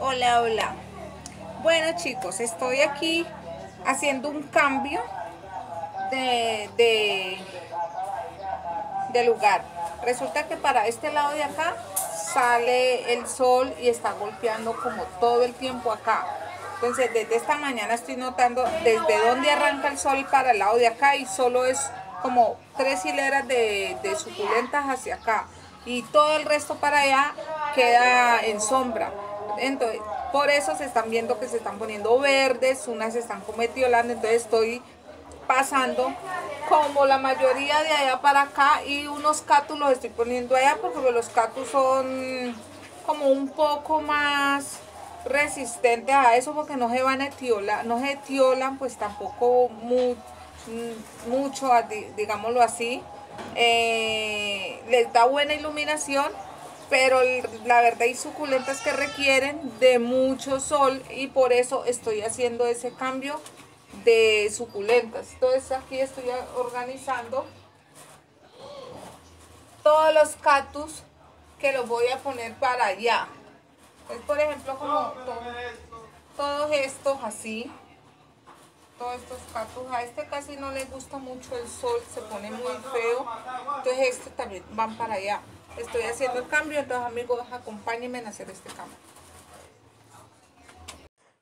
Hola, hola. Bueno chicos, estoy aquí haciendo un cambio de, de, lugar. Resulta que para este lado de acá sale el sol y está golpeando como todo el tiempo acá. Entonces desde esta mañana estoy notando desde dónde arranca el sol para el lado de acá y solo es como tres hileras de, de suculentas hacia acá. Y todo el resto para allá queda en sombra. Entonces, por eso se están viendo que se están poniendo verdes, unas se están como etiolando, entonces estoy pasando como la mayoría de allá para acá y unos cátulos los estoy poniendo allá porque pues, los cactus son como un poco más resistentes a eso porque no se van a etiolar, no se etiolan pues tampoco mucho, digámoslo así. Eh, les da buena iluminación pero la verdad hay suculentas que requieren de mucho sol y por eso estoy haciendo ese cambio de suculentas. Entonces aquí estoy organizando todos los cactus que los voy a poner para allá. Es por ejemplo como todos estos así. Todos estos cactus. A este casi no le gusta mucho el sol, se pone muy feo. Entonces estos también van para allá estoy haciendo el cambio, entonces amigos acompáñenme en hacer este cambio.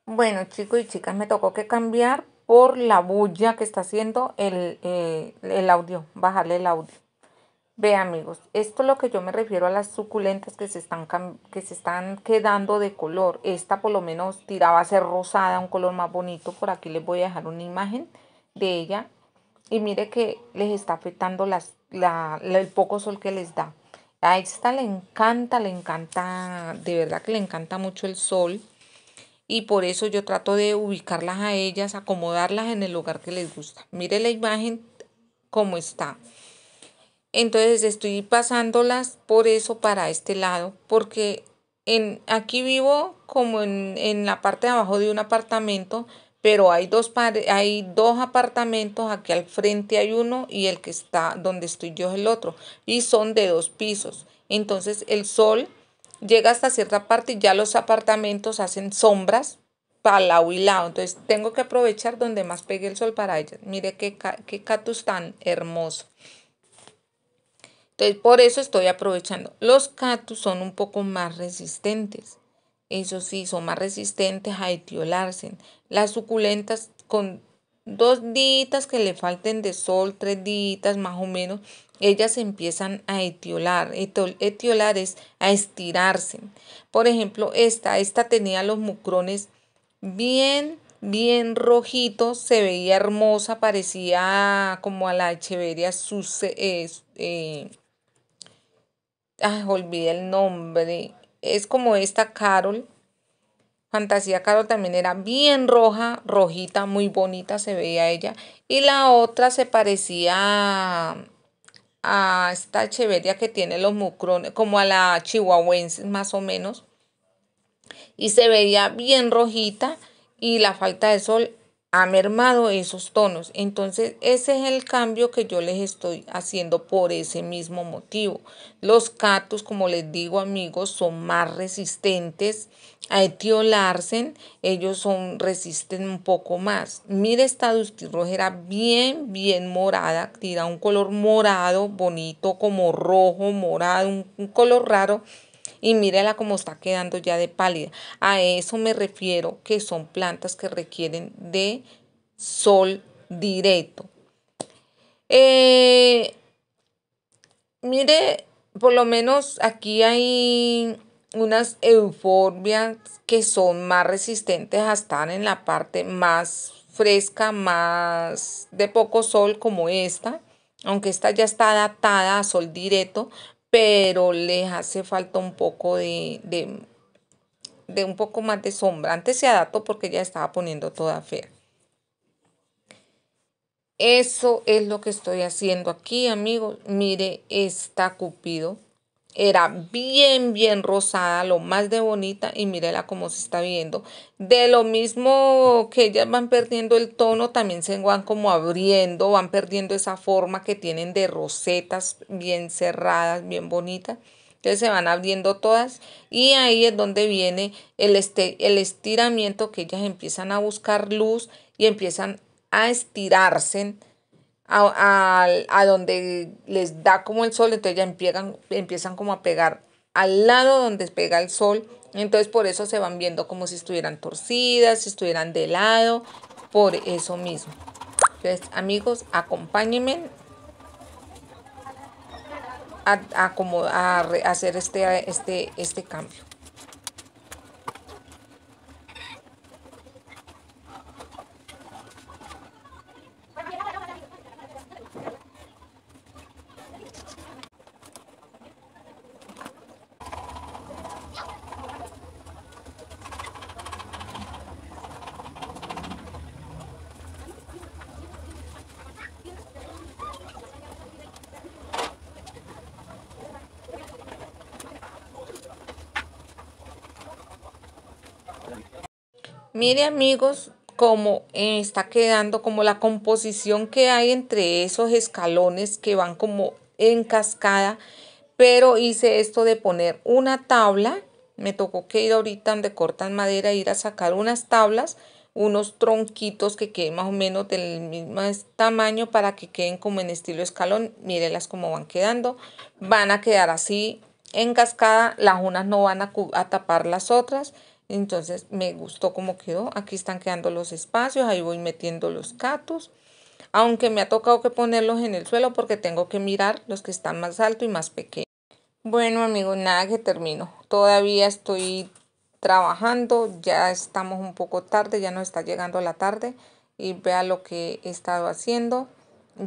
Bueno chicos y chicas, me tocó que cambiar por la bulla que está haciendo el, eh, audio, bajarle el audio. Ve amigos, esto es lo que yo me refiero a las suculentas que se, están que se están quedando de color. Esta por lo menos tiraba a ser rosada, un color más bonito. Por aquí les voy a dejar una imagen de ella. Y mire que les está afectando el poco sol que les da. A esta le encanta, le encanta, de verdad que le encanta mucho el sol. Y por eso yo trato de ubicarlas a ellas, acomodarlas en el lugar que les gusta. Mire la imagen como está. Entonces estoy pasándolas por eso para este lado, porque en, aquí vivo como en, en la parte de abajo de un apartamento pero hay dos, hay dos apartamentos, aquí al frente hay uno y el que está donde estoy yo es el otro, y son de dos pisos. Entonces el sol llega hasta cierta parte y ya los apartamentos hacen sombras para lado y lado. Entonces tengo que aprovechar donde más pegue el sol para ellas. Mire qué, qué cactus tan hermoso. Entonces por eso estoy aprovechando. Los cactus son un poco más resistentes. Eso sí, son más resistentes a etiolarse las suculentas con dos ditas que le falten de sol, tres ditas más o menos, ellas empiezan a etiolar, etiolar es a estirarse. Por ejemplo, esta, esta tenía los mucrones bien, bien rojitos, se veía hermosa, parecía como a la Echeveria suce Eh, olvidé el nombre. Es como esta Carol, Fantasía Caro también era bien roja, rojita, muy bonita se veía ella. Y la otra se parecía a, esta cheveria que tiene los mucrones, como a la chihuahuense más o menos. Y se veía bien rojita y la falta de sol ha mermado esos tonos. Entonces, ese es el cambio que yo les estoy haciendo por ese mismo motivo. Los catus, como les digo amigos, son más resistentes a etiolarsen. Ellos son, resisten un poco más. Mire esta rojera bien, bien morada. Tira un color morado, bonito, como rojo, morado, un color raro y mírala como está quedando ya de pálida. A eso me refiero que son plantas que requieren de sol directo. Eh, mire, por lo menos aquí hay unas euforbias que son más resistentes a estar en la parte más fresca, más de poco sol como esta, aunque esta ya está adaptada a sol directo, pero les hace falta un poco de, de, un poco más de sombra. Antes se adaptó porque ya estaba poniendo toda fea. Eso es lo que estoy haciendo aquí, amigos. Mire, está cupido era bien, bien rosada, lo más de bonita, y mírela cómo se está viendo. De lo mismo que ellas van perdiendo el tono, también se van como abriendo, van perdiendo esa forma que tienen de rosetas bien cerradas, bien bonitas. Entonces se van abriendo todas y ahí es donde viene el, este, el estiramiento que ellas empiezan a buscar luz y empiezan a estirarse a, donde les da como el sol, entonces ya empiezan, empiezan como a pegar al lado donde pega el sol, entonces por eso se van viendo como si estuvieran torcidas, si estuvieran de lado, por eso mismo. Entonces amigos, acompáñenme a, a hacer este, este, este cambio. Mire amigos cómo eh, está quedando, como la composición que hay entre esos escalones que van como en cascada, pero hice esto de poner una tabla, me tocó que ir ahorita donde cortan madera, ir a sacar unas tablas, unos tronquitos que queden más o menos del mismo tamaño para que queden como en estilo escalón. Mírenlas cómo van quedando. Van a quedar así en cascada. Las unas no van a, a tapar las otras. Entonces me gustó como quedó. Aquí están quedando los espacios, ahí voy metiendo los catus. Aunque me ha tocado que ponerlos en el suelo porque tengo que mirar los que están más alto y más pequeños. Bueno amigos, nada que termino. Todavía estoy trabajando, ya estamos un poco tarde, ya nos está llegando la tarde y vea lo que he estado haciendo.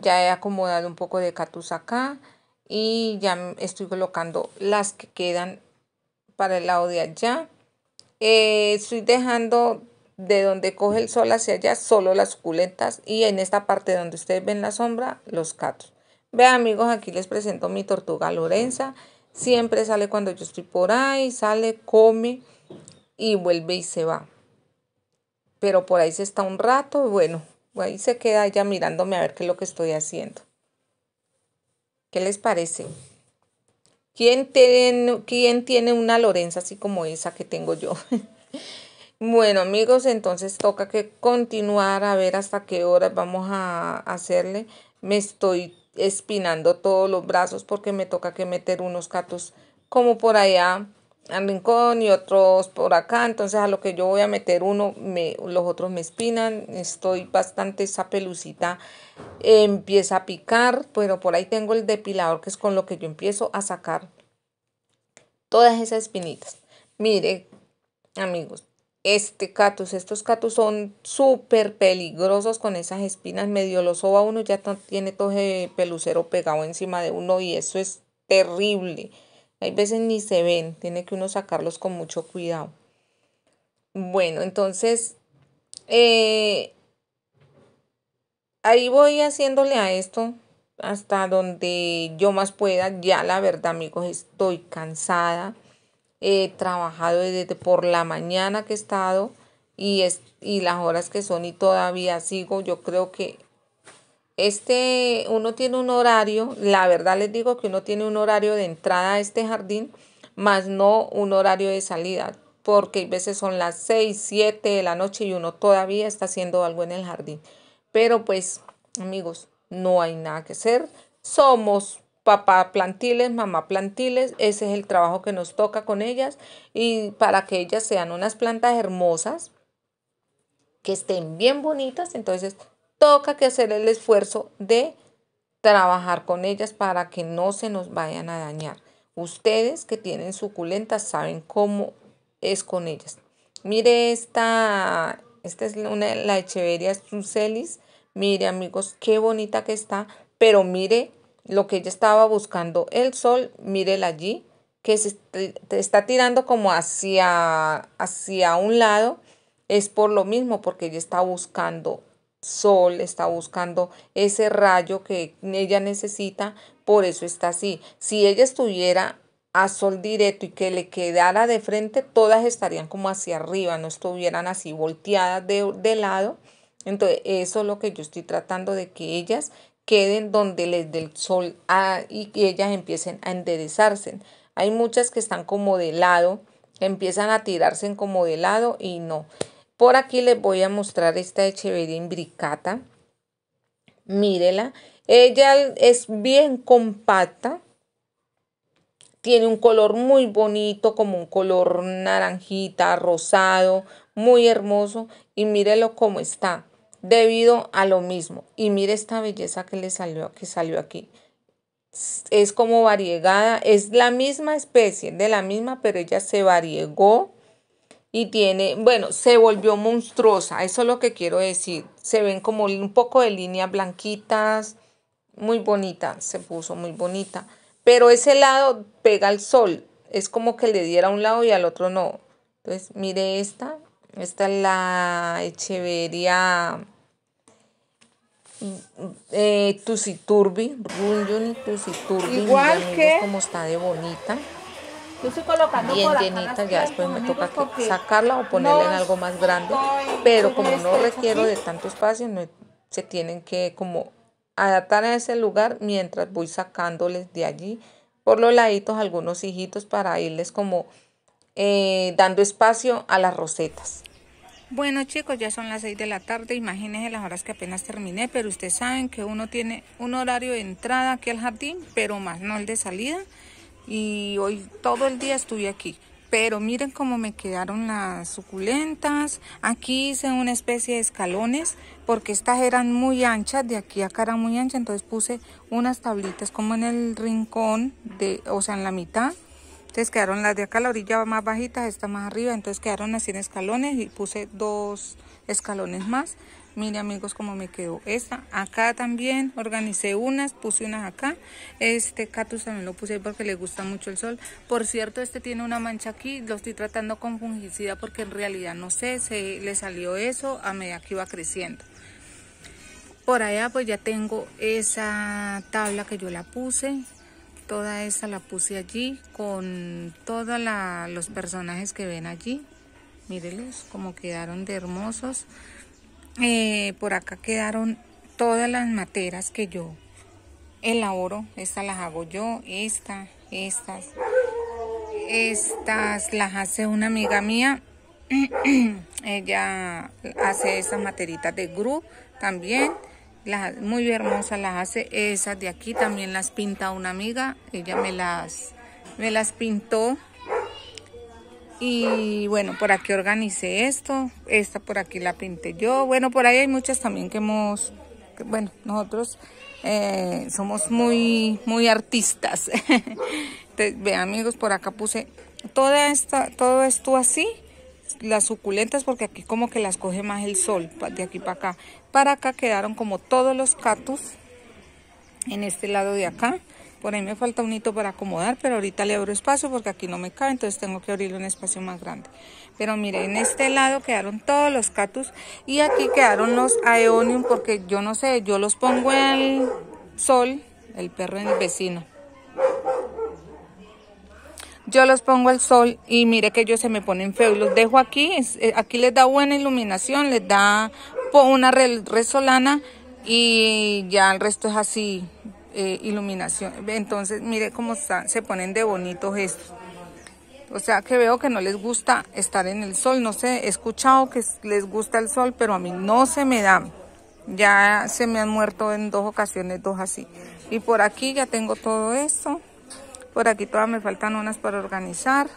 Ya he acomodado un poco de catus acá y ya estoy colocando las que quedan para el lado de allá eh, estoy dejando de donde coge el sol hacia allá solo las suculentas y en esta parte donde ustedes ven la sombra, los catos. Vean amigos, aquí les presento mi tortuga Lorenza. Siempre sale cuando yo estoy por ahí, sale, come y vuelve y se va. Pero por ahí se está un rato bueno, ahí se queda ella mirándome a ver qué es lo que estoy haciendo. ¿Qué les parece? ¿Quién tiene, tiene una Lorenza así como esa que tengo yo? bueno amigos, entonces toca que continuar a ver hasta qué hora vamos a hacerle. Me estoy espinando todos los brazos porque me toca que meter unos catos como por allá al rincón y otros por acá, entonces a lo que yo voy a meter uno, me, los otros me espinan, estoy bastante, esa pelucita empieza a picar, pero por ahí tengo el depilador que es con lo que yo empiezo a sacar todas esas espinitas. Mire, amigos, este catus, estos catus son súper peligrosos con esas espinas, medio lo soba uno, ya tiene todo el pelucero pegado encima de uno y eso es terrible hay veces ni se ven, tiene que uno sacarlos con mucho cuidado. Bueno, entonces, eh, ahí voy haciéndole a esto hasta donde yo más pueda. Ya la verdad, amigos, estoy cansada. He trabajado desde por la mañana que he estado y, es, y las horas que son y todavía sigo. Yo creo que este, uno tiene un horario, la verdad les digo que uno tiene un horario de entrada a este jardín, más no un horario de salida, porque a veces son las 6, 7 de la noche y uno todavía está haciendo algo en el jardín. Pero pues, amigos, no hay nada que hacer. Somos papá plantiles, mamá plantiles, ese es el trabajo que nos toca con ellas y para que ellas sean unas plantas hermosas, que estén bien bonitas, entonces toca que hacer el esfuerzo de trabajar con ellas para que no se nos vayan a dañar. Ustedes que tienen suculentas saben cómo es con ellas. Mire esta, esta es una, la Echeveria Celis. Mire amigos, qué bonita que está, pero mire lo que ella estaba buscando, el sol, mírela allí, que se está tirando como hacia, hacia un lado, es por lo mismo, porque ella está buscando sol, está buscando ese rayo que ella necesita, por eso está así. Si ella estuviera a sol directo y que le quedara de frente, todas estarían como hacia arriba, no estuvieran así volteadas de, lado. Entonces, eso es lo que yo estoy tratando de que ellas queden donde les dé el sol ah, y que ellas empiecen a enderezarse. Hay muchas que están como de lado, empiezan a tirarse como de lado y no. Por aquí les voy a mostrar esta Echeveria imbricata. Mírela. Ella es bien compacta. Tiene un color muy bonito, como un color naranjita, rosado, muy hermoso. Y mírelo cómo está, debido a lo mismo. Y mire esta belleza que le salió, que salió aquí es como variegada, es la misma especie, de la misma, pero ella se variegó y tiene, bueno, se volvió monstruosa, eso es lo que quiero decir. Se ven como un poco de líneas blanquitas, muy bonita, se puso muy bonita. Pero ese lado pega al sol, es como que le diera a un lado y al otro no. Entonces, mire esta, esta es la Echeveria eh, Tusiturbi, y Tusiturbi. Igual que. Como está de bonita. Yo estoy colocando bien llenita, ya después me toca sacarla o ponerla en algo más grande, pero como no este requiero de tanto espacio, se tienen que como adaptar a ese lugar mientras voy sacándoles de allí por los laditos algunos hijitos para irles como eh, dando espacio a las rosetas. Bueno chicos, ya son las 6 de la tarde, imagínense las horas que apenas terminé, pero ustedes saben que uno tiene un horario de entrada aquí al jardín, pero más no el de salida y hoy todo el día estuve aquí. Pero miren cómo me quedaron las suculentas. Aquí hice una especie de escalones porque estas eran muy anchas, de aquí a acá era muy ancha, entonces puse unas tablitas como en el rincón, de, o sea, en la mitad. Entonces quedaron las de acá, la orilla más bajita, esta más arriba, entonces quedaron así en escalones y puse dos escalones más. Mire amigos cómo me quedó esta. Acá también organicé unas, puse unas acá. Este catus también lo puse porque le gusta mucho el sol. Por cierto, este tiene una mancha aquí. Lo estoy tratando con fungicida porque en realidad no sé, se le salió eso a medida que iba creciendo. Por allá pues ya tengo esa tabla que yo la puse toda esa la puse allí con todos los personajes que ven allí. mírenlos como quedaron de hermosos. Eh, por acá quedaron todas las materas que yo elaboro. Estas las hago yo, estas, estas. Estas las hace una amiga mía. Ella hace esas materitas de gru también. muy hermosas las hace. Esas de aquí también las pinta una amiga. Ella me las, me las pintó. Y bueno, por aquí organicé esto, esta por aquí la pinté yo. Bueno, por ahí hay muchas también que hemos, bueno, nosotros eh, somos muy, muy artistas. vean amigos, por acá puse toda esta, todo esto así, las suculentas, porque aquí como que las coge más el sol, de aquí para acá. Para acá quedaron como todos los catus en este lado de acá. Por ahí me falta un hito para acomodar, pero ahorita le abro espacio porque aquí no me cabe, entonces tengo que abrirle un espacio más grande. Pero mire, en este lado quedaron todos los catus y aquí quedaron los aeonium porque yo no sé, yo los pongo el sol, el perro en el vecino. Yo los pongo al sol y mire que ellos se me ponen feos. Los dejo aquí, eh, aquí les da buena iluminación, les da una resolana y ya el resto es así eh, iluminación. Entonces, mire cómo se ponen de bonitos estos. O sea que veo que no les gusta estar en el sol. No sé, he escuchado que les gusta el sol, pero a mí no se me da. Ya se me han muerto en dos ocasiones, dos así. Y por aquí ya tengo todo esto. Por aquí todavía me faltan unas para organizar.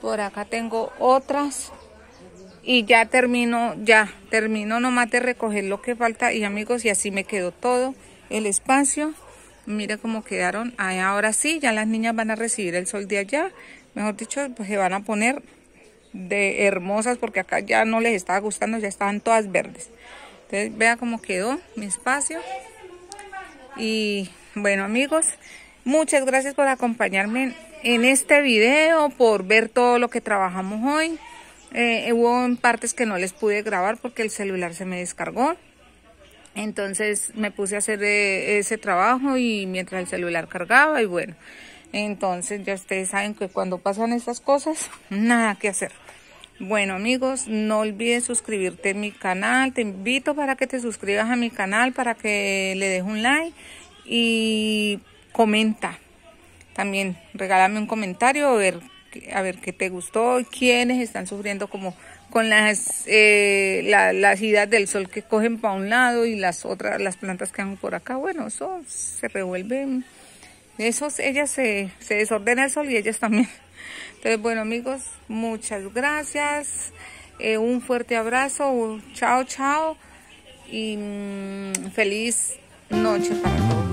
Por acá tengo otras. Y ya termino, ya termino nomás de recoger lo que falta. Y amigos, y así me quedó todo el espacio. Mira cómo quedaron. ahora sí, ya las niñas van a recibir el sol de allá. Mejor dicho, pues, se van a poner de hermosas porque acá ya no les estaba gustando, ya estaban todas verdes. Entonces, vea cómo quedó mi espacio. Y bueno, amigos, muchas gracias por acompañarme en este video, por ver todo lo que trabajamos hoy. Eh, hubo partes que no les pude grabar porque el celular se me descargó. Entonces me puse a hacer eh, ese trabajo y mientras el celular cargaba y bueno, entonces ya ustedes saben que cuando pasan estas cosas, nada que hacer. Bueno amigos, no olvides suscribirte a mi canal, te invito para que te suscribas a mi canal, para que le dejes un like y comenta. También regálame un comentario a ver, a ver qué te gustó, quiénes están sufriendo como con las, eh, la, las del sol que cogen para un lado y las otras, las plantas que van por acá, bueno, eso se revuelven, esos, ellas se, se desordena el sol y ellas también. Entonces, bueno amigos, muchas gracias, eh, un fuerte abrazo, chao, chao y mm, feliz noche para todos.